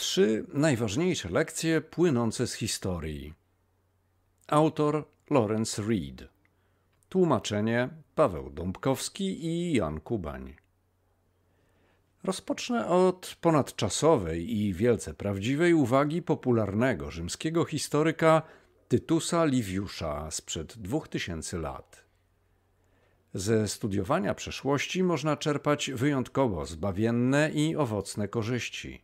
Trzy najważniejsze lekcje płynące z historii. Autor Lawrence Reed. Tłumaczenie Paweł Dąbkowski i Jan Kubań. Rozpocznę od ponadczasowej i wielce prawdziwej uwagi popularnego rzymskiego historyka Tytusa Liviusza sprzed 2000 lat. Ze studiowania przeszłości można czerpać wyjątkowo zbawienne i owocne korzyści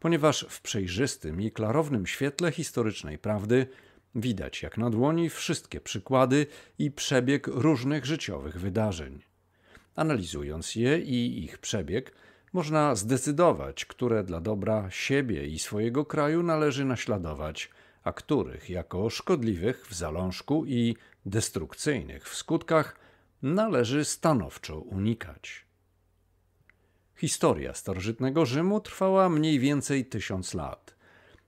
ponieważ w przejrzystym i klarownym świetle historycznej prawdy widać jak na dłoni wszystkie przykłady i przebieg różnych życiowych wydarzeń. Analizując je i ich przebieg, można zdecydować, które dla dobra siebie i swojego kraju należy naśladować, a których jako szkodliwych w zalążku i destrukcyjnych w skutkach należy stanowczo unikać. Historia starożytnego Rzymu trwała mniej więcej tysiąc lat.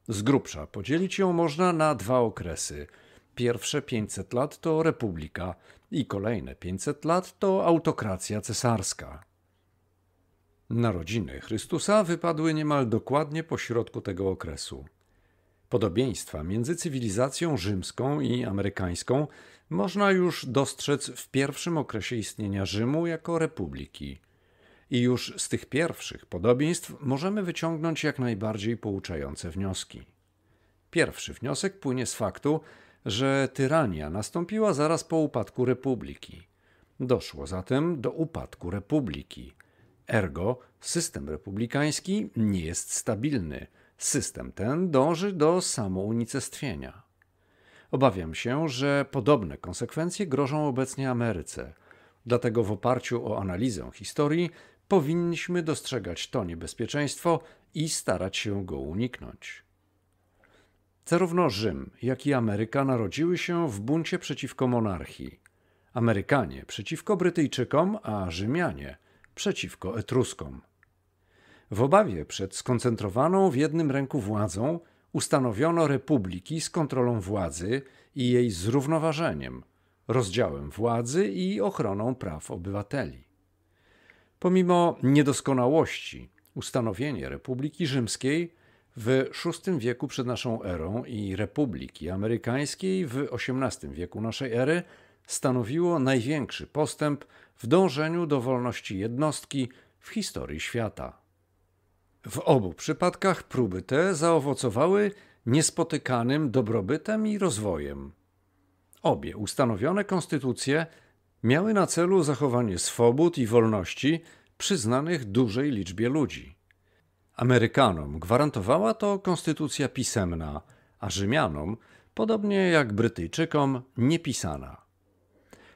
Z grubsza podzielić ją można na dwa okresy. Pierwsze 500 lat to republika i kolejne 500 lat to autokracja cesarska. Narodziny Chrystusa wypadły niemal dokładnie po środku tego okresu. Podobieństwa między cywilizacją rzymską i amerykańską można już dostrzec w pierwszym okresie istnienia Rzymu jako republiki – i już z tych pierwszych podobieństw możemy wyciągnąć jak najbardziej pouczające wnioski. Pierwszy wniosek płynie z faktu, że tyrania nastąpiła zaraz po upadku republiki. Doszło zatem do upadku republiki. Ergo, system republikański nie jest stabilny. System ten dąży do samounicestwienia. Obawiam się, że podobne konsekwencje grożą obecnie Ameryce. Dlatego w oparciu o analizę historii powinniśmy dostrzegać to niebezpieczeństwo i starać się go uniknąć. Zarówno Rzym, jak i Ameryka narodziły się w buncie przeciwko monarchii. Amerykanie przeciwko Brytyjczykom, a Rzymianie przeciwko Etruskom. W obawie przed skoncentrowaną w jednym ręku władzą ustanowiono republiki z kontrolą władzy i jej zrównoważeniem, rozdziałem władzy i ochroną praw obywateli. Pomimo niedoskonałości, ustanowienie Republiki Rzymskiej w VI wieku przed naszą erą i Republiki Amerykańskiej w XVIII wieku naszej ery stanowiło największy postęp w dążeniu do wolności jednostki w historii świata. W obu przypadkach próby te zaowocowały niespotykanym dobrobytem i rozwojem. Obie ustanowione konstytucje miały na celu zachowanie swobód i wolności przyznanych dużej liczbie ludzi. Amerykanom gwarantowała to konstytucja pisemna, a Rzymianom, podobnie jak Brytyjczykom, niepisana,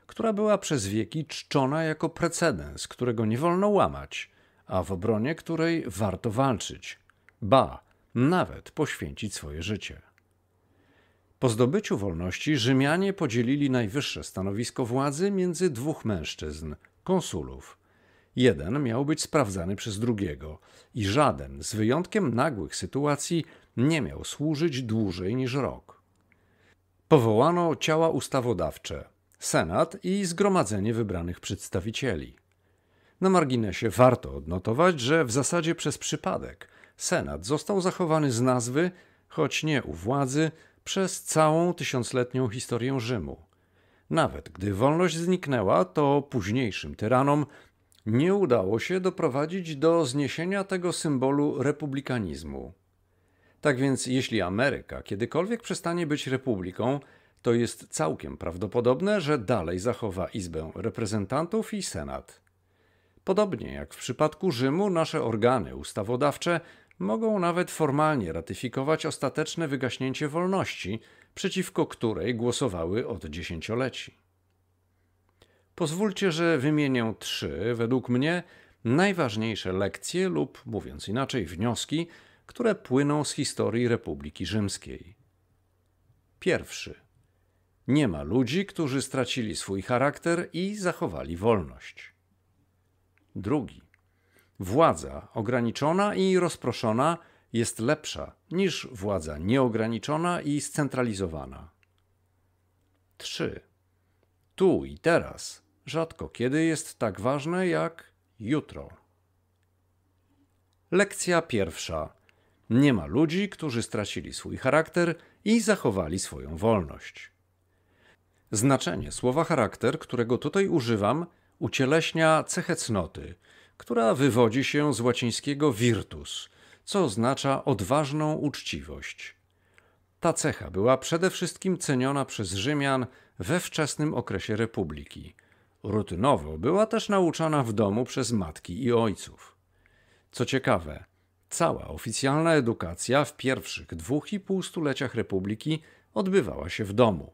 która była przez wieki czczona jako precedens, którego nie wolno łamać, a w obronie której warto walczyć, ba, nawet poświęcić swoje życie. Po zdobyciu wolności Rzymianie podzielili najwyższe stanowisko władzy między dwóch mężczyzn konsulów. Jeden miał być sprawdzany przez drugiego i żaden, z wyjątkiem nagłych sytuacji, nie miał służyć dłużej niż rok. Powołano ciała ustawodawcze, Senat i Zgromadzenie Wybranych Przedstawicieli. Na marginesie warto odnotować, że w zasadzie przez przypadek Senat został zachowany z nazwy, choć nie u władzy, przez całą tysiącletnią historię Rzymu. Nawet gdy wolność zniknęła, to późniejszym tyranom nie udało się doprowadzić do zniesienia tego symbolu republikanizmu. Tak więc, jeśli Ameryka kiedykolwiek przestanie być republiką, to jest całkiem prawdopodobne, że dalej zachowa Izbę Reprezentantów i Senat. Podobnie jak w przypadku Rzymu, nasze organy ustawodawcze mogą nawet formalnie ratyfikować ostateczne wygaśnięcie wolności, przeciwko której głosowały od dziesięcioleci. Pozwólcie, że wymienię trzy, według mnie, najważniejsze lekcje lub, mówiąc inaczej, wnioski, które płyną z historii Republiki Rzymskiej. Pierwszy. Nie ma ludzi, którzy stracili swój charakter i zachowali wolność. Drugi. Władza ograniczona i rozproszona jest lepsza niż władza nieograniczona i scentralizowana. 3. Tu i teraz rzadko kiedy jest tak ważne jak jutro. Lekcja pierwsza. Nie ma ludzi, którzy stracili swój charakter i zachowali swoją wolność. Znaczenie słowa charakter, którego tutaj używam, ucieleśnia cechę cnoty – która wywodzi się z łacińskiego virtus, co oznacza odważną uczciwość. Ta cecha była przede wszystkim ceniona przez Rzymian we wczesnym okresie republiki. Rutynowo była też nauczana w domu przez matki i ojców. Co ciekawe, cała oficjalna edukacja w pierwszych dwóch i pół stuleciach republiki odbywała się w domu.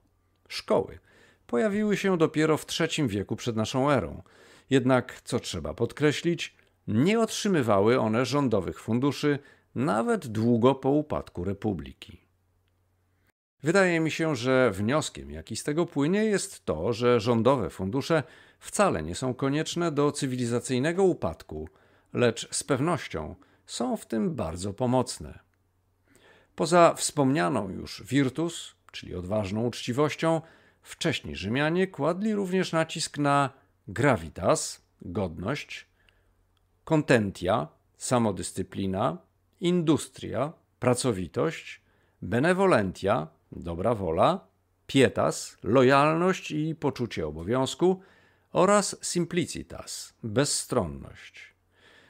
Szkoły pojawiły się dopiero w III wieku przed naszą erą – jednak, co trzeba podkreślić, nie otrzymywały one rządowych funduszy nawet długo po upadku republiki. Wydaje mi się, że wnioskiem, jaki z tego płynie, jest to, że rządowe fundusze wcale nie są konieczne do cywilizacyjnego upadku, lecz z pewnością są w tym bardzo pomocne. Poza wspomnianą już virtus, czyli odważną uczciwością, wcześniej Rzymianie kładli również nacisk na gravitas, godność, contentia, samodyscyplina, industria, pracowitość, benevolentia, dobra wola, pietas, lojalność i poczucie obowiązku oraz simplicitas, bezstronność.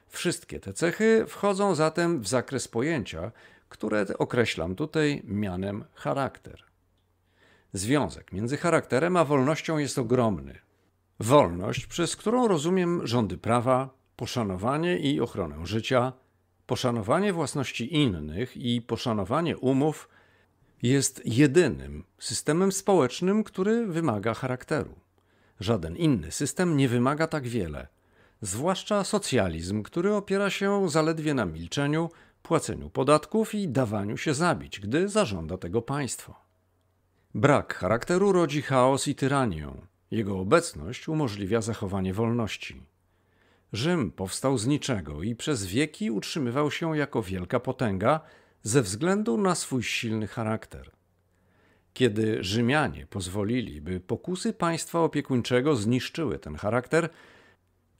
Wszystkie te cechy wchodzą zatem w zakres pojęcia, które określam tutaj mianem charakter. Związek między charakterem a wolnością jest ogromny. Wolność, przez którą rozumiem rządy prawa, poszanowanie i ochronę życia, poszanowanie własności innych i poszanowanie umów, jest jedynym systemem społecznym, który wymaga charakteru. Żaden inny system nie wymaga tak wiele, zwłaszcza socjalizm, który opiera się zaledwie na milczeniu, płaceniu podatków i dawaniu się zabić, gdy zażąda tego państwo. Brak charakteru rodzi chaos i tyranię, jego obecność umożliwia zachowanie wolności. Rzym powstał z niczego i przez wieki utrzymywał się jako wielka potęga ze względu na swój silny charakter. Kiedy Rzymianie pozwolili, by pokusy państwa opiekuńczego zniszczyły ten charakter,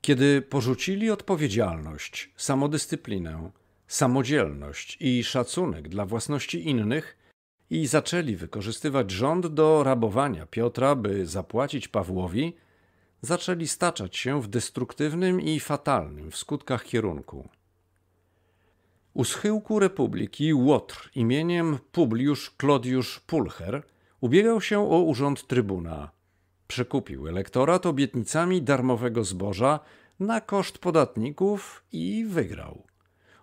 kiedy porzucili odpowiedzialność, samodyscyplinę, samodzielność i szacunek dla własności innych, i zaczęli wykorzystywać rząd do rabowania Piotra, by zapłacić Pawłowi, zaczęli staczać się w destruktywnym i fatalnym w skutkach kierunku. U schyłku Republiki Łotr imieniem Publiusz Klodiusz Pulcher ubiegał się o urząd trybuna. Przekupił elektorat obietnicami darmowego zboża na koszt podatników i wygrał.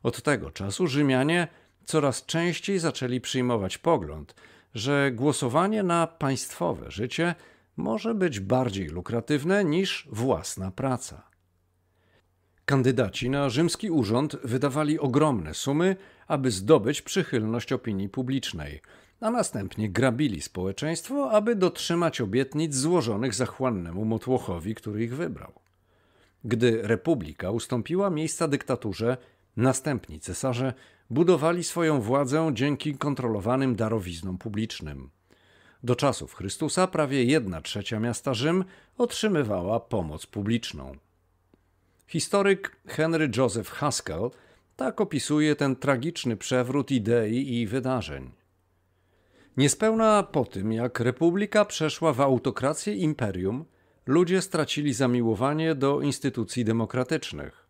Od tego czasu Rzymianie coraz częściej zaczęli przyjmować pogląd, że głosowanie na państwowe życie może być bardziej lukratywne niż własna praca. Kandydaci na rzymski urząd wydawali ogromne sumy, aby zdobyć przychylność opinii publicznej, a następnie grabili społeczeństwo, aby dotrzymać obietnic złożonych zachłannemu motłochowi, który ich wybrał. Gdy republika ustąpiła miejsca dyktaturze, następni cesarze budowali swoją władzę dzięki kontrolowanym darowiznom publicznym. Do czasów Chrystusa prawie jedna trzecia miasta Rzym otrzymywała pomoc publiczną. Historyk Henry Joseph Haskell tak opisuje ten tragiczny przewrót idei i wydarzeń. Niespełna po tym, jak republika przeszła w autokrację imperium, ludzie stracili zamiłowanie do instytucji demokratycznych.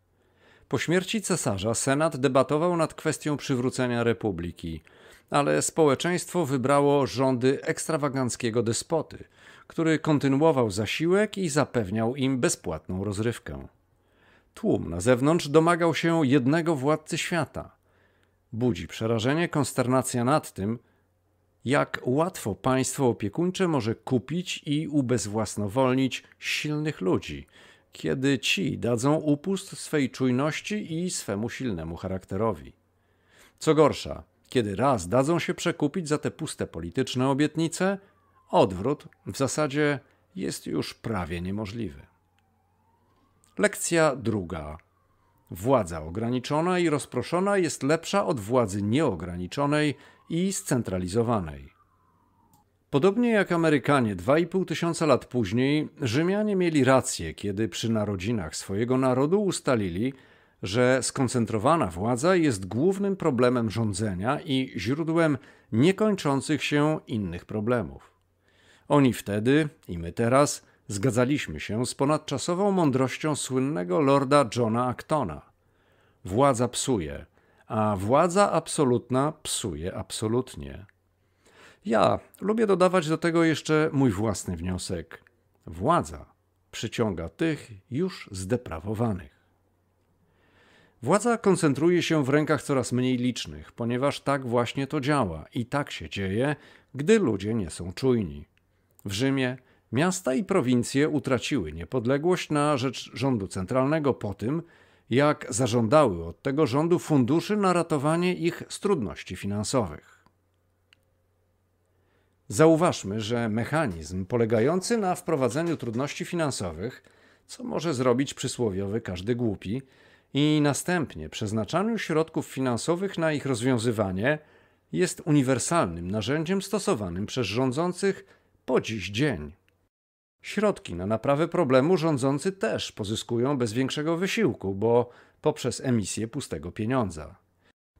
Po śmierci cesarza Senat debatował nad kwestią przywrócenia republiki, ale społeczeństwo wybrało rządy ekstrawaganckiego despoty, który kontynuował zasiłek i zapewniał im bezpłatną rozrywkę. Tłum na zewnątrz domagał się jednego władcy świata. Budzi przerażenie konsternacja nad tym, jak łatwo państwo opiekuńcze może kupić i ubezwłasnowolnić silnych ludzi – kiedy ci dadzą upust swej czujności i swemu silnemu charakterowi. Co gorsza, kiedy raz dadzą się przekupić za te puste polityczne obietnice, odwrót w zasadzie jest już prawie niemożliwy. Lekcja druga. Władza ograniczona i rozproszona jest lepsza od władzy nieograniczonej i scentralizowanej. Podobnie jak Amerykanie 2,5 tysiąca lat później, Rzymianie mieli rację, kiedy przy narodzinach swojego narodu ustalili, że skoncentrowana władza jest głównym problemem rządzenia i źródłem niekończących się innych problemów. Oni wtedy i my teraz zgadzaliśmy się z ponadczasową mądrością słynnego lorda Johna Actona. Władza psuje, a władza absolutna psuje absolutnie. Ja lubię dodawać do tego jeszcze mój własny wniosek. Władza przyciąga tych już zdeprawowanych. Władza koncentruje się w rękach coraz mniej licznych, ponieważ tak właśnie to działa i tak się dzieje, gdy ludzie nie są czujni. W Rzymie miasta i prowincje utraciły niepodległość na rzecz rządu centralnego po tym, jak zażądały od tego rządu funduszy na ratowanie ich z trudności finansowych. Zauważmy, że mechanizm polegający na wprowadzeniu trudności finansowych, co może zrobić przysłowiowy każdy głupi, i następnie przeznaczaniu środków finansowych na ich rozwiązywanie, jest uniwersalnym narzędziem stosowanym przez rządzących po dziś dzień. Środki na naprawę problemu rządzący też pozyskują bez większego wysiłku, bo poprzez emisję pustego pieniądza.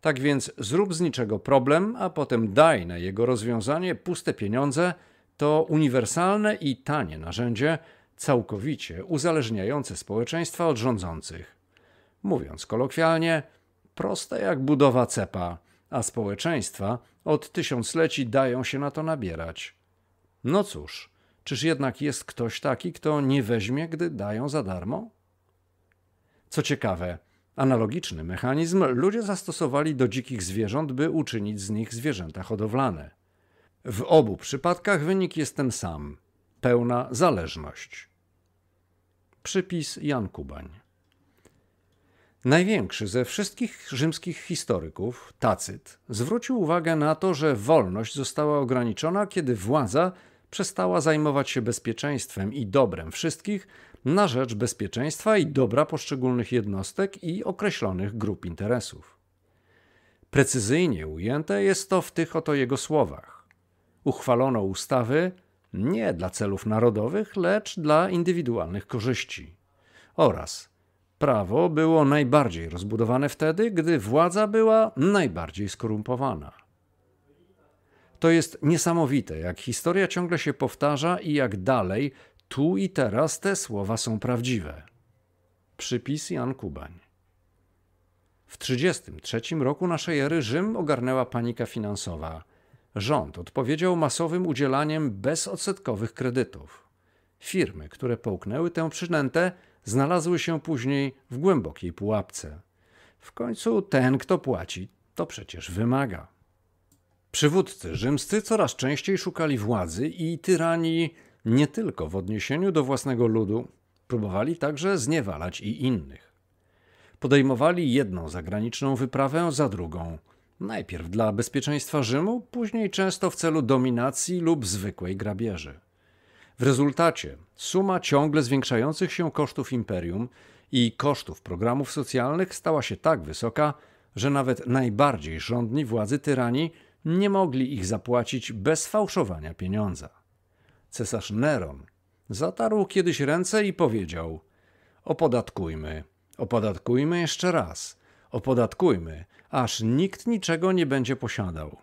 Tak więc zrób z niczego problem, a potem daj na jego rozwiązanie puste pieniądze. To uniwersalne i tanie narzędzie, całkowicie uzależniające społeczeństwa od rządzących. Mówiąc kolokwialnie, proste jak budowa cepa, a społeczeństwa od tysiącleci dają się na to nabierać. No cóż, czyż jednak jest ktoś taki, kto nie weźmie, gdy dają za darmo? Co ciekawe, Analogiczny mechanizm ludzie zastosowali do dzikich zwierząt, by uczynić z nich zwierzęta hodowlane. W obu przypadkach wynik jest ten sam pełna zależność. Przypis Jan Kubań. Największy ze wszystkich rzymskich historyków, Tacyt, zwrócił uwagę na to, że wolność została ograniczona, kiedy władza przestała zajmować się bezpieczeństwem i dobrem wszystkich, na rzecz bezpieczeństwa i dobra poszczególnych jednostek i określonych grup interesów. Precyzyjnie ujęte jest to w tych oto jego słowach. Uchwalono ustawy nie dla celów narodowych, lecz dla indywidualnych korzyści. Oraz prawo było najbardziej rozbudowane wtedy, gdy władza była najbardziej skorumpowana. To jest niesamowite, jak historia ciągle się powtarza i jak dalej tu i teraz te słowa są prawdziwe. Przypis Jan Kubań. W 1933 roku naszej ery Rzym ogarnęła panika finansowa. Rząd odpowiedział masowym udzielaniem bezodsetkowych kredytów. Firmy, które połknęły tę przynętę, znalazły się później w głębokiej pułapce. W końcu ten, kto płaci, to przecież wymaga. Przywódcy rzymscy coraz częściej szukali władzy i tyranii nie tylko w odniesieniu do własnego ludu, próbowali także zniewalać i innych. Podejmowali jedną zagraniczną wyprawę za drugą, najpierw dla bezpieczeństwa Rzymu, później często w celu dominacji lub zwykłej grabieży. W rezultacie suma ciągle zwiększających się kosztów imperium i kosztów programów socjalnych stała się tak wysoka, że nawet najbardziej rządni władzy tyranii nie mogli ich zapłacić bez fałszowania pieniądza. Cesarz Neron zatarł kiedyś ręce i powiedział: Opodatkujmy, opodatkujmy jeszcze raz, opodatkujmy, aż nikt niczego nie będzie posiadał.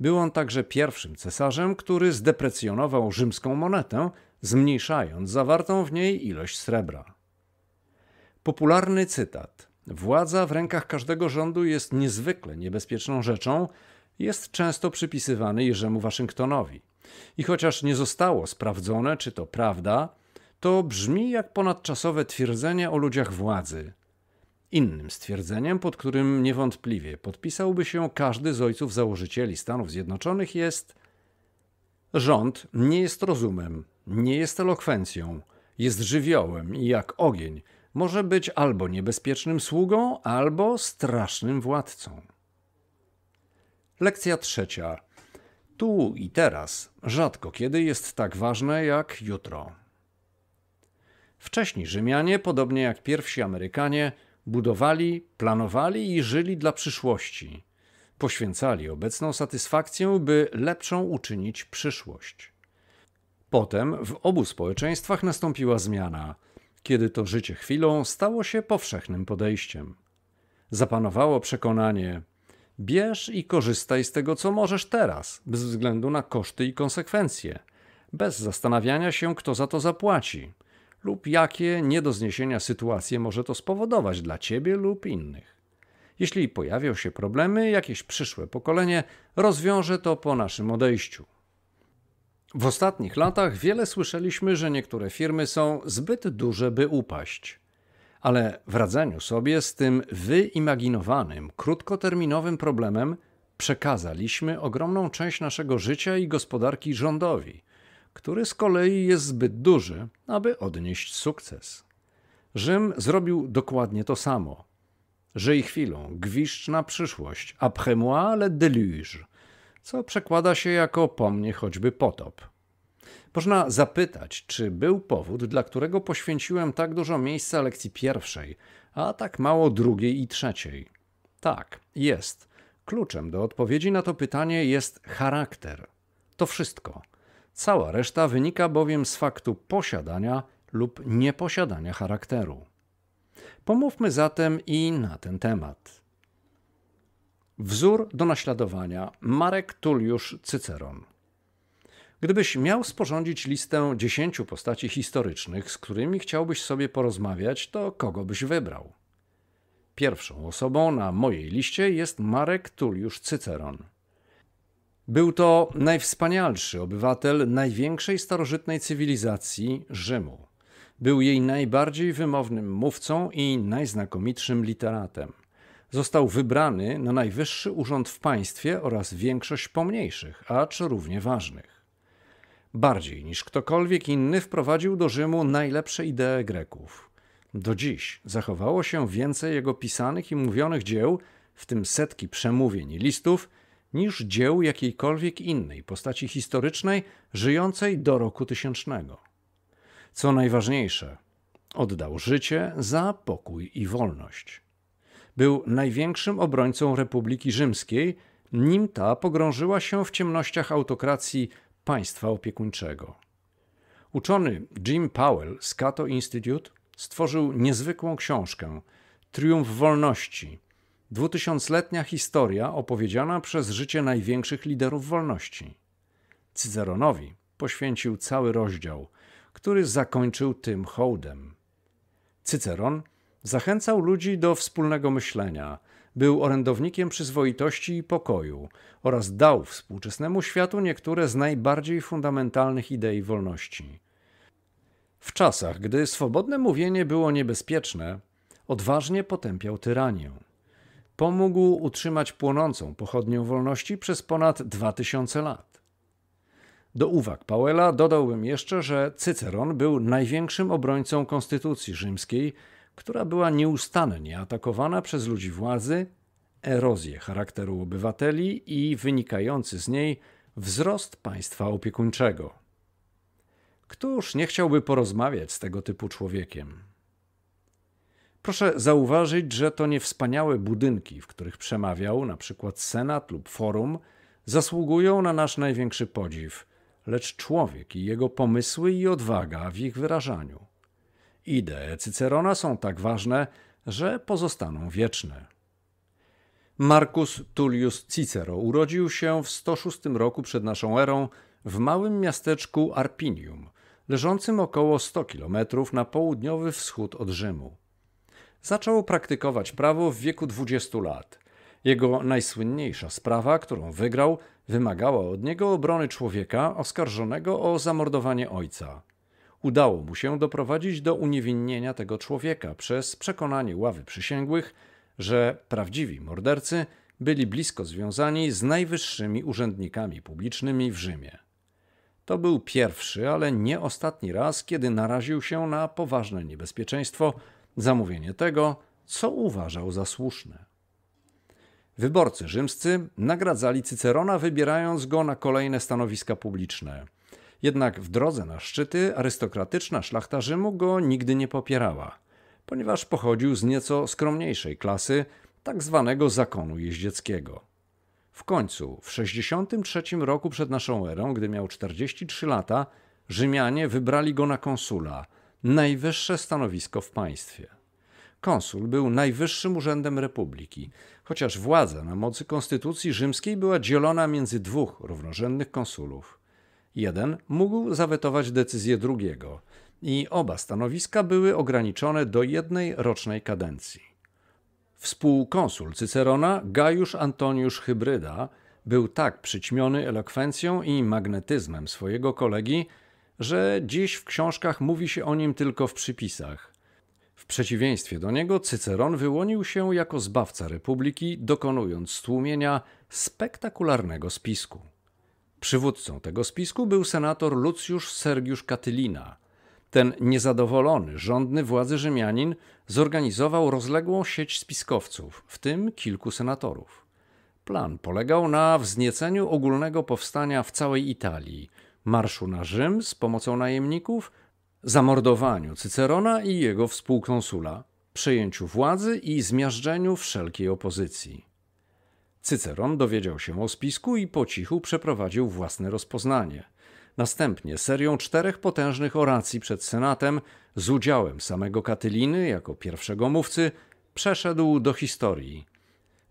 Był on także pierwszym cesarzem, który zdeprecjonował rzymską monetę, zmniejszając zawartą w niej ilość srebra. Popularny cytat: Władza w rękach każdego rządu jest niezwykle niebezpieczną rzeczą, jest często przypisywany Jerzemu Waszyngtonowi. I chociaż nie zostało sprawdzone, czy to prawda, to brzmi jak ponadczasowe twierdzenie o ludziach władzy. Innym stwierdzeniem, pod którym niewątpliwie podpisałby się każdy z ojców założycieli Stanów Zjednoczonych, jest: Rząd nie jest rozumem, nie jest elokwencją, jest żywiołem i jak ogień może być albo niebezpiecznym sługą, albo strasznym władcą. Lekcja trzecia. Tu i teraz rzadko kiedy jest tak ważne jak jutro. Wcześniej Rzymianie, podobnie jak pierwsi Amerykanie, budowali, planowali i żyli dla przyszłości. Poświęcali obecną satysfakcję, by lepszą uczynić przyszłość. Potem w obu społeczeństwach nastąpiła zmiana, kiedy to życie chwilą stało się powszechnym podejściem. Zapanowało przekonanie, Bierz i korzystaj z tego, co możesz teraz, bez względu na koszty i konsekwencje, bez zastanawiania się, kto za to zapłaci lub jakie nie do zniesienia sytuacje może to spowodować dla ciebie lub innych. Jeśli pojawią się problemy, jakieś przyszłe pokolenie rozwiąże to po naszym odejściu. W ostatnich latach wiele słyszeliśmy, że niektóre firmy są zbyt duże, by upaść ale w radzeniu sobie z tym wyimaginowanym, krótkoterminowym problemem przekazaliśmy ogromną część naszego życia i gospodarki rządowi, który z kolei jest zbyt duży, aby odnieść sukces. Rzym zrobił dokładnie to samo. Żyj chwilą, gwiszcz na przyszłość, après moi le déluge, co przekłada się jako po mnie choćby potop. Można zapytać, czy był powód, dla którego poświęciłem tak dużo miejsca lekcji pierwszej, a tak mało drugiej i trzeciej. Tak, jest. Kluczem do odpowiedzi na to pytanie jest charakter. To wszystko. Cała reszta wynika bowiem z faktu posiadania lub nieposiadania charakteru. Pomówmy zatem i na ten temat. Wzór do naśladowania Marek Tuliusz Cyceron. Gdybyś miał sporządzić listę dziesięciu postaci historycznych, z którymi chciałbyś sobie porozmawiać, to kogo byś wybrał? Pierwszą osobą na mojej liście jest Marek Tuliusz Cyceron. Był to najwspanialszy obywatel największej starożytnej cywilizacji Rzymu. Był jej najbardziej wymownym mówcą i najznakomitszym literatem. Został wybrany na najwyższy urząd w państwie oraz większość pomniejszych, acz równie ważnych bardziej niż ktokolwiek inny wprowadził do Rzymu najlepsze idee Greków. Do dziś zachowało się więcej jego pisanych i mówionych dzieł, w tym setki przemówień i listów, niż dzieł jakiejkolwiek innej postaci historycznej żyjącej do roku tysięcznego. Co najważniejsze, oddał życie za pokój i wolność. Był największym obrońcą Republiki Rzymskiej, nim ta pogrążyła się w ciemnościach autokracji państwa opiekuńczego. Uczony Jim Powell z Cato Institute stworzył niezwykłą książkę Triumf Wolności. Dwutysiącletnia historia opowiedziana przez życie największych liderów wolności. Cyceronowi poświęcił cały rozdział, który zakończył tym hołdem. Cyceron zachęcał ludzi do wspólnego myślenia – był orędownikiem przyzwoitości i pokoju oraz dał współczesnemu światu niektóre z najbardziej fundamentalnych idei wolności. W czasach, gdy swobodne mówienie było niebezpieczne, odważnie potępiał tyranię. Pomógł utrzymać płonącą pochodnię wolności przez ponad dwa tysiące lat. Do uwag Powella dodałbym jeszcze, że Cyceron był największym obrońcą konstytucji rzymskiej która była nieustannie atakowana przez ludzi władzy, erozję charakteru obywateli i wynikający z niej wzrost państwa opiekuńczego. Któż nie chciałby porozmawiać z tego typu człowiekiem? Proszę zauważyć, że to nie wspaniałe budynki, w których przemawiał na przykład senat lub forum, zasługują na nasz największy podziw, lecz człowiek i jego pomysły i odwaga w ich wyrażaniu idee Cycerona są tak ważne, że pozostaną wieczne. Marcus Tullius Cicero urodził się w 106 roku przed naszą erą w małym miasteczku Arpinium, leżącym około 100 km na południowy wschód od Rzymu. Zaczął praktykować prawo w wieku 20 lat. Jego najsłynniejsza sprawa, którą wygrał, wymagała od niego obrony człowieka oskarżonego o zamordowanie ojca. Udało mu się doprowadzić do uniewinnienia tego człowieka przez przekonanie ławy przysięgłych, że prawdziwi mordercy byli blisko związani z najwyższymi urzędnikami publicznymi w Rzymie. To był pierwszy, ale nie ostatni raz, kiedy naraził się na poważne niebezpieczeństwo zamówienie tego, co uważał za słuszne. Wyborcy rzymscy nagradzali Cycerona, wybierając go na kolejne stanowiska publiczne jednak w drodze na szczyty arystokratyczna szlachta Rzymu go nigdy nie popierała, ponieważ pochodził z nieco skromniejszej klasy, tak zwanego zakonu jeździeckiego. W końcu, w 63 roku przed naszą erą, gdy miał 43 lata, Rzymianie wybrali go na konsula, najwyższe stanowisko w państwie. Konsul był najwyższym urzędem republiki, chociaż władza na mocy konstytucji rzymskiej była dzielona między dwóch równorzędnych konsulów. Jeden mógł zawetować decyzję drugiego i oba stanowiska były ograniczone do jednej rocznej kadencji. Współkonsul Cycerona Gajusz Antoniusz Hybryda był tak przyćmiony elokwencją i magnetyzmem swojego kolegi, że dziś w książkach mówi się o nim tylko w przypisach. W przeciwieństwie do niego Cyceron wyłonił się jako zbawca republiki, dokonując stłumienia spektakularnego spisku. Przywódcą tego spisku był senator Lucjusz Sergiusz Katylina. Ten niezadowolony, rządny władzy Rzymianin zorganizował rozległą sieć spiskowców, w tym kilku senatorów. Plan polegał na wznieceniu ogólnego powstania w całej Italii, marszu na Rzym z pomocą najemników, zamordowaniu Cycerona i jego współkonsula, przejęciu władzy i zmiażdżeniu wszelkiej opozycji. Cyceron dowiedział się o spisku i po cichu przeprowadził własne rozpoznanie. Następnie serią czterech potężnych oracji przed Senatem z udziałem samego Katyliny jako pierwszego mówcy przeszedł do historii.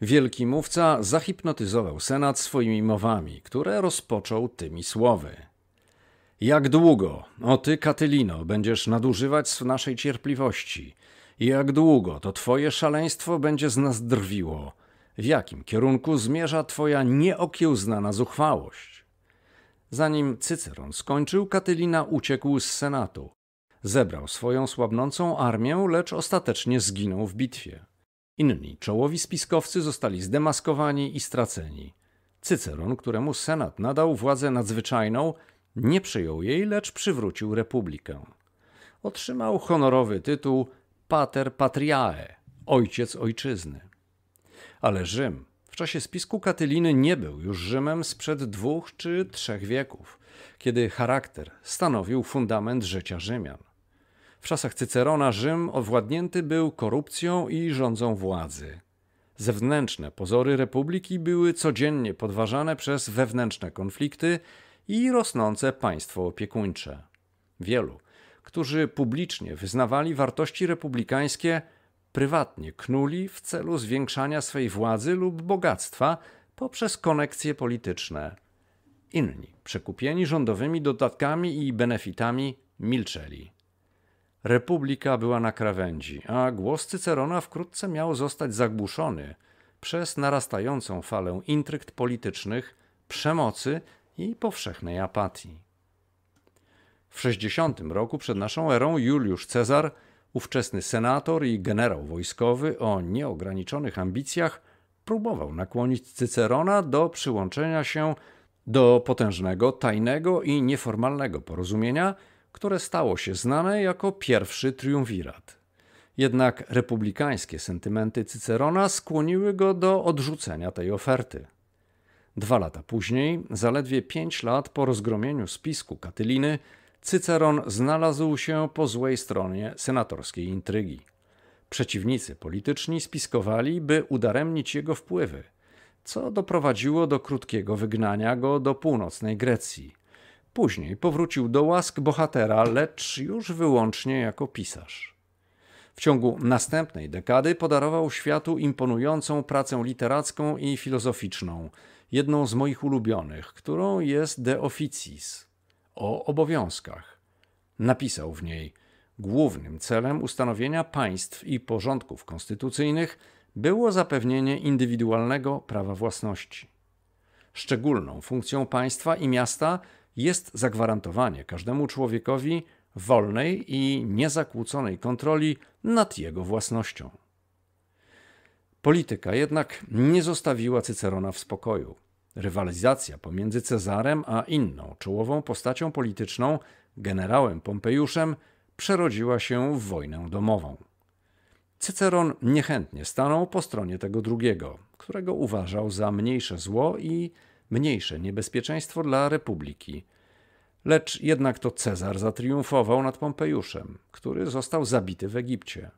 Wielki mówca zahipnotyzował Senat swoimi mowami, które rozpoczął tymi słowy. Jak długo, o ty Katylino, będziesz nadużywać naszej cierpliwości? Jak długo to twoje szaleństwo będzie z nas drwiło? w jakim kierunku zmierza Twoja nieokiełznana zuchwałość. Zanim Cyceron skończył, Katylina uciekł z Senatu. Zebrał swoją słabnącą armię, lecz ostatecznie zginął w bitwie. Inni czołowi spiskowcy zostali zdemaskowani i straceni. Cyceron, któremu Senat nadał władzę nadzwyczajną, nie przyjął jej, lecz przywrócił republikę. Otrzymał honorowy tytuł Pater Patriae, ojciec ojczyzny. Ale Rzym w czasie spisku Katyliny nie był już Rzymem sprzed dwóch czy trzech wieków, kiedy charakter stanowił fundament życia Rzymian. W czasach Cycerona Rzym owładnięty był korupcją i rządzą władzy. Zewnętrzne pozory republiki były codziennie podważane przez wewnętrzne konflikty i rosnące państwo opiekuńcze. Wielu, którzy publicznie wyznawali wartości republikańskie, prywatnie knuli w celu zwiększania swej władzy lub bogactwa poprzez konekcje polityczne. Inni, przekupieni rządowymi dodatkami i benefitami, milczeli. Republika była na krawędzi, a głos Cycerona wkrótce miał zostać zagłuszony przez narastającą falę intrykt politycznych, przemocy i powszechnej apatii. W 60 roku przed naszą erą Juliusz Cezar – Ówczesny senator i generał wojskowy o nieograniczonych ambicjach próbował nakłonić Cycerona do przyłączenia się do potężnego, tajnego i nieformalnego porozumienia, które stało się znane jako pierwszy triumvirat. Jednak republikańskie sentymenty Cycerona skłoniły go do odrzucenia tej oferty. Dwa lata później, zaledwie pięć lat po rozgromieniu spisku Katyliny, Cyceron znalazł się po złej stronie senatorskiej intrygi. Przeciwnicy polityczni spiskowali, by udaremnić jego wpływy, co doprowadziło do krótkiego wygnania go do północnej Grecji. Później powrócił do łask bohatera, lecz już wyłącznie jako pisarz. W ciągu następnej dekady podarował światu imponującą pracę literacką i filozoficzną, jedną z moich ulubionych, którą jest De Officiis o obowiązkach. Napisał w niej: Głównym celem ustanowienia państw i porządków konstytucyjnych było zapewnienie indywidualnego prawa własności. Szczególną funkcją państwa i miasta jest zagwarantowanie każdemu człowiekowi wolnej i niezakłóconej kontroli nad jego własnością. Polityka jednak nie zostawiła Cycerona w spokoju. Rywalizacja pomiędzy Cezarem a inną czołową postacią polityczną, generałem Pompejuszem, przerodziła się w wojnę domową. Cyceron niechętnie stanął po stronie tego drugiego, którego uważał za mniejsze zło i mniejsze niebezpieczeństwo dla republiki. Lecz jednak to Cezar zatriumfował nad Pompejuszem, który został zabity w Egipcie.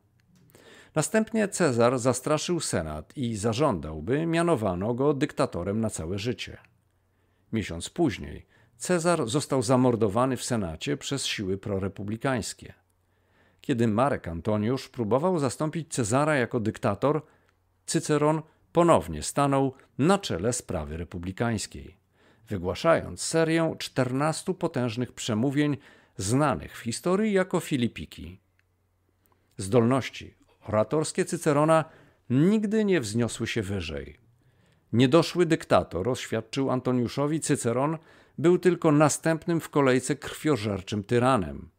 Następnie Cezar zastraszył senat i zażądał, by mianowano go dyktatorem na całe życie. Miesiąc później Cezar został zamordowany w senacie przez siły prorepublikańskie. Kiedy Marek Antoniusz próbował zastąpić Cezara jako dyktator, Cyceron ponownie stanął na czele sprawy republikańskiej, wygłaszając serię czternastu potężnych przemówień znanych w historii jako Filipiki. Zdolności, oratorskie Cycerona nigdy nie wzniosły się wyżej. Niedoszły dyktator, oświadczył Antoniuszowi Cyceron, był tylko następnym w kolejce krwiożerczym tyranem.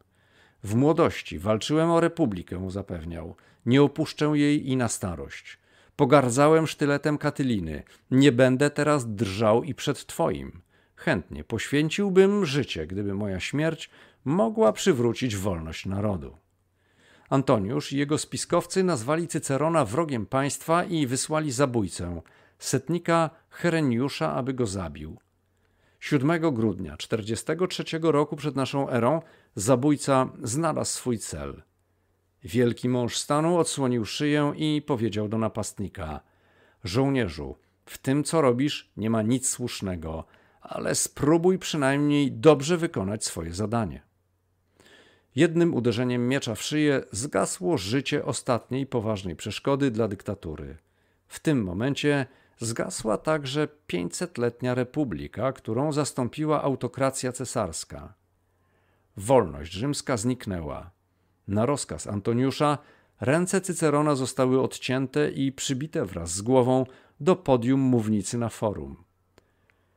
W młodości walczyłem o republikę, zapewniał. Nie opuszczę jej i na starość. Pogardzałem sztyletem Katyliny. Nie będę teraz drżał i przed twoim. Chętnie poświęciłbym życie, gdyby moja śmierć mogła przywrócić wolność narodu. Antoniusz i jego spiskowcy nazwali Cycerona wrogiem państwa i wysłali zabójcę, setnika Hereniusza, aby go zabił. 7 grudnia 43 roku przed naszą erą zabójca znalazł swój cel. Wielki mąż stanu odsłonił szyję i powiedział do napastnika: Żołnierzu, w tym co robisz nie ma nic słusznego, ale spróbuj przynajmniej dobrze wykonać swoje zadanie. Jednym uderzeniem miecza w szyję zgasło życie ostatniej poważnej przeszkody dla dyktatury. W tym momencie zgasła także 500-letnia republika, którą zastąpiła autokracja cesarska. Wolność rzymska zniknęła. Na rozkaz Antoniusza ręce Cycerona zostały odcięte i przybite wraz z głową do podium mównicy na forum.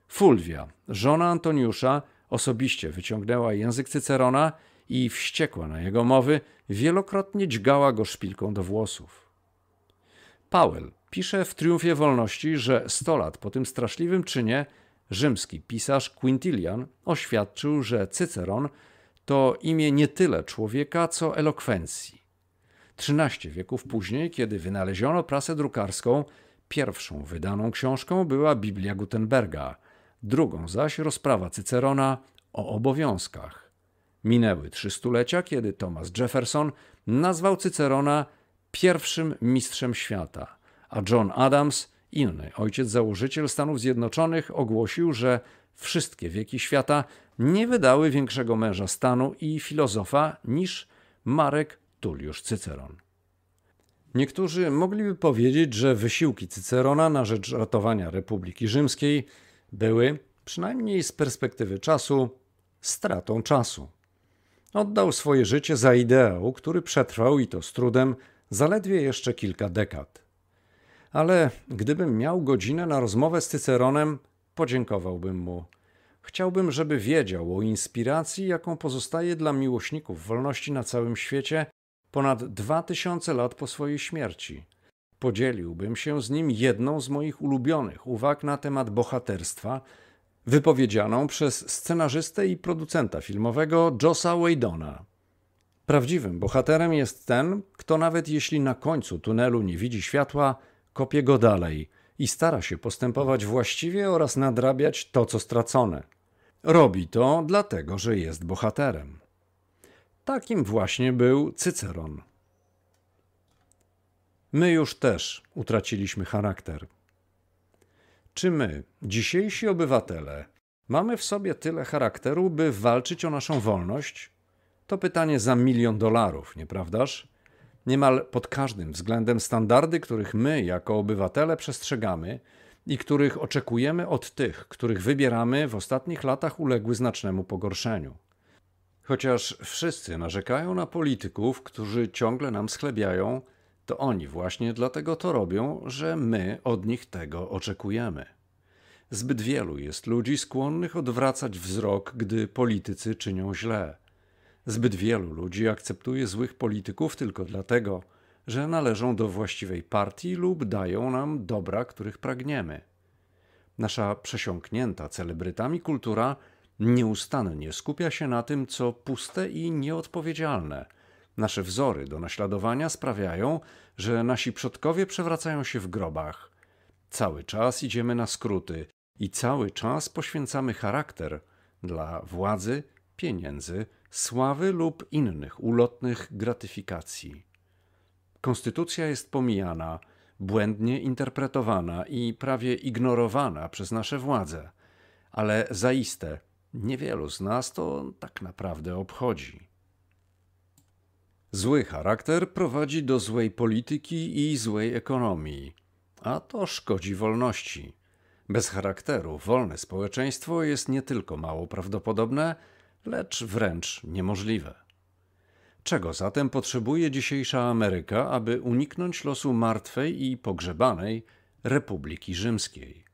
Fulwia, żona Antoniusza, osobiście wyciągnęła język Cycerona i wściekła na jego mowy, wielokrotnie dźgała go szpilką do włosów. Powell pisze w Triumfie Wolności, że 100 lat po tym straszliwym czynie rzymski pisarz Quintilian oświadczył, że Cyceron to imię nie tyle człowieka, co elokwencji. 13 wieków później, kiedy wynaleziono prasę drukarską, pierwszą wydaną książką była Biblia Gutenberga, drugą zaś rozprawa Cycerona o obowiązkach. Minęły trzy stulecia, kiedy Thomas Jefferson nazwał Cycerona pierwszym mistrzem świata, a John Adams, inny ojciec założyciel Stanów Zjednoczonych, ogłosił, że wszystkie wieki świata nie wydały większego męża stanu i filozofa niż Marek Tulliusz Cyceron. Niektórzy mogliby powiedzieć, że wysiłki Cycerona na rzecz ratowania Republiki Rzymskiej były, przynajmniej z perspektywy czasu, stratą czasu. Oddał swoje życie za ideał, który przetrwał i to z trudem zaledwie jeszcze kilka dekad. Ale gdybym miał godzinę na rozmowę z Cyceronem, podziękowałbym mu. Chciałbym, żeby wiedział o inspiracji, jaką pozostaje dla miłośników wolności na całym świecie ponad dwa tysiące lat po swojej śmierci. Podzieliłbym się z nim jedną z moich ulubionych uwag na temat bohaterstwa wypowiedzianą przez scenarzystę i producenta filmowego Josa Waydona. Prawdziwym bohaterem jest ten, kto nawet jeśli na końcu tunelu nie widzi światła, kopie go dalej i stara się postępować właściwie oraz nadrabiać to, co stracone. Robi to dlatego, że jest bohaterem. Takim właśnie był Cyceron. My już też utraciliśmy charakter. Czy my, dzisiejsi obywatele, mamy w sobie tyle charakteru, by walczyć o naszą wolność? To pytanie za milion dolarów, nieprawdaż? Niemal pod każdym względem standardy, których my jako obywatele przestrzegamy i których oczekujemy od tych, których wybieramy, w ostatnich latach uległy znacznemu pogorszeniu. Chociaż wszyscy narzekają na polityków, którzy ciągle nam schlebiają, to oni właśnie dlatego to robią, że my od nich tego oczekujemy. Zbyt wielu jest ludzi skłonnych odwracać wzrok, gdy politycy czynią źle. Zbyt wielu ludzi akceptuje złych polityków tylko dlatego, że należą do właściwej partii lub dają nam dobra, których pragniemy. Nasza przesiąknięta celebrytami kultura nieustannie skupia się na tym, co puste i nieodpowiedzialne – Nasze wzory do naśladowania sprawiają, że nasi przodkowie przewracają się w grobach. Cały czas idziemy na skróty i cały czas poświęcamy charakter dla władzy, pieniędzy, sławy lub innych ulotnych gratyfikacji. Konstytucja jest pomijana, błędnie interpretowana i prawie ignorowana przez nasze władze, ale zaiste niewielu z nas to tak naprawdę obchodzi. Zły charakter prowadzi do złej polityki i złej ekonomii, a to szkodzi wolności. Bez charakteru wolne społeczeństwo jest nie tylko mało prawdopodobne, lecz wręcz niemożliwe. Czego zatem potrzebuje dzisiejsza Ameryka, aby uniknąć losu martwej i pogrzebanej Republiki Rzymskiej?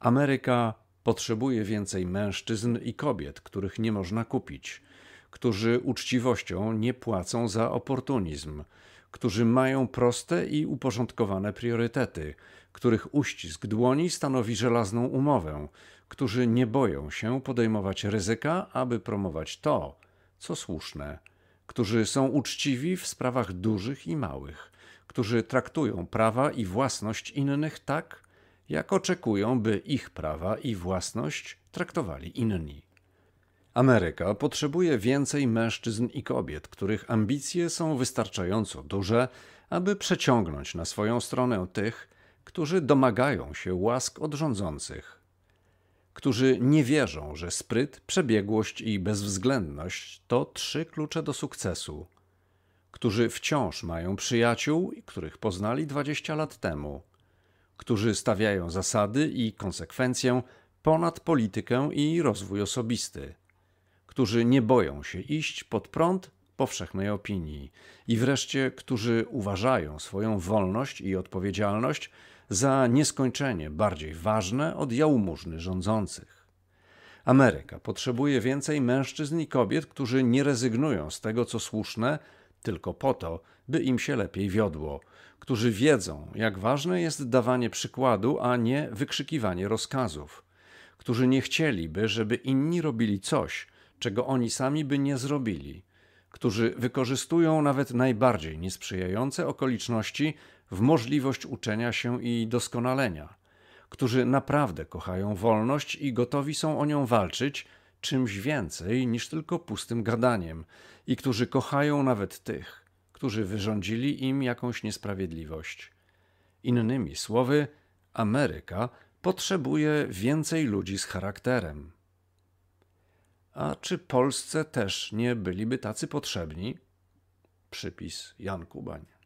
Ameryka potrzebuje więcej mężczyzn i kobiet, których nie można kupić – którzy uczciwością nie płacą za oportunizm, którzy mają proste i uporządkowane priorytety, których uścisk dłoni stanowi żelazną umowę, którzy nie boją się podejmować ryzyka, aby promować to, co słuszne, którzy są uczciwi w sprawach dużych i małych, którzy traktują prawa i własność innych tak, jak oczekują, by ich prawa i własność traktowali inni. Ameryka potrzebuje więcej mężczyzn i kobiet, których ambicje są wystarczająco duże, aby przeciągnąć na swoją stronę tych, którzy domagają się łask od rządzących, którzy nie wierzą, że spryt, przebiegłość i bezwzględność to trzy klucze do sukcesu, którzy wciąż mają przyjaciół, których poznali 20 lat temu, którzy stawiają zasady i konsekwencję ponad politykę i rozwój osobisty którzy nie boją się iść pod prąd powszechnej opinii i wreszcie, którzy uważają swoją wolność i odpowiedzialność za nieskończenie bardziej ważne od jałmużny rządzących. Ameryka potrzebuje więcej mężczyzn i kobiet, którzy nie rezygnują z tego, co słuszne, tylko po to, by im się lepiej wiodło, którzy wiedzą, jak ważne jest dawanie przykładu, a nie wykrzykiwanie rozkazów, którzy nie chcieliby, żeby inni robili coś, czego oni sami by nie zrobili, którzy wykorzystują nawet najbardziej niesprzyjające okoliczności w możliwość uczenia się i doskonalenia, którzy naprawdę kochają wolność i gotowi są o nią walczyć czymś więcej niż tylko pustym gadaniem i którzy kochają nawet tych, którzy wyrządzili im jakąś niesprawiedliwość. Innymi słowy, Ameryka potrzebuje więcej ludzi z charakterem. A czy Polsce też nie byliby tacy potrzebni? Przypis Jan Kubań.